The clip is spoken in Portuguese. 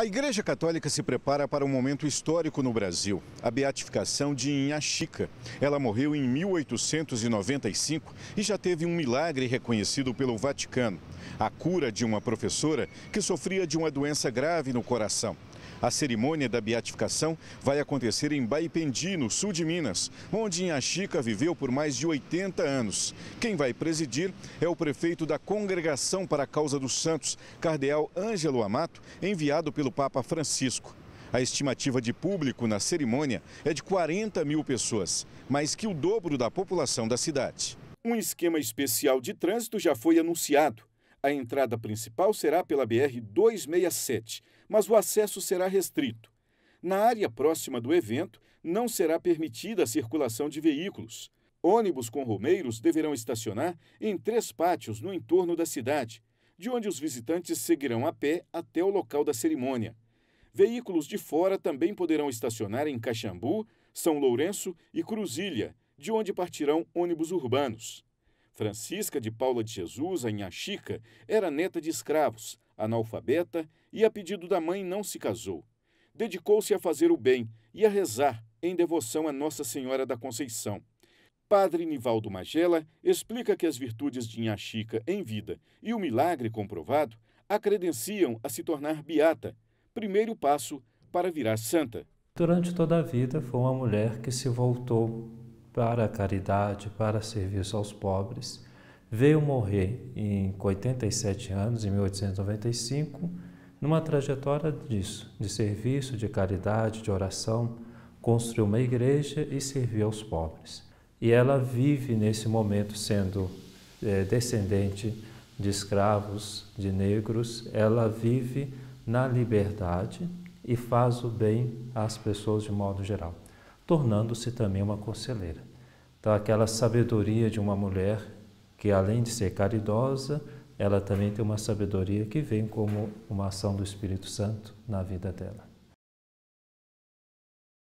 A Igreja Católica se prepara para um momento histórico no Brasil, a beatificação de Inha Chica. Ela morreu em 1895 e já teve um milagre reconhecido pelo Vaticano, a cura de uma professora que sofria de uma doença grave no coração. A cerimônia da beatificação vai acontecer em Baipendi, no sul de Minas, onde Inhaxica viveu por mais de 80 anos. Quem vai presidir é o prefeito da Congregação para a Causa dos Santos, Cardeal Ângelo Amato, enviado pelo Papa Francisco. A estimativa de público na cerimônia é de 40 mil pessoas, mais que o dobro da população da cidade. Um esquema especial de trânsito já foi anunciado. A entrada principal será pela BR 267 mas o acesso será restrito. Na área próxima do evento, não será permitida a circulação de veículos. Ônibus com romeiros deverão estacionar em três pátios no entorno da cidade, de onde os visitantes seguirão a pé até o local da cerimônia. Veículos de fora também poderão estacionar em Caxambu, São Lourenço e Cruzília, de onde partirão ônibus urbanos. Francisca de Paula de Jesus, a Inhaxica, era neta de escravos, analfabeta e, a pedido da mãe, não se casou. Dedicou-se a fazer o bem e a rezar em devoção a Nossa Senhora da Conceição. Padre Nivaldo Magela explica que as virtudes de Inhaxica em vida e o milagre comprovado a credenciam a se tornar beata, primeiro passo para virar santa. Durante toda a vida foi uma mulher que se voltou para a caridade, para serviço aos pobres. Veio morrer em, com 87 anos, em 1895, numa trajetória disso, de serviço, de caridade, de oração, construiu uma igreja e serviu aos pobres. E ela vive nesse momento sendo é, descendente de escravos, de negros, ela vive na liberdade e faz o bem às pessoas de modo geral tornando-se também uma conselheira. Então, aquela sabedoria de uma mulher que, além de ser caridosa, ela também tem uma sabedoria que vem como uma ação do Espírito Santo na vida dela.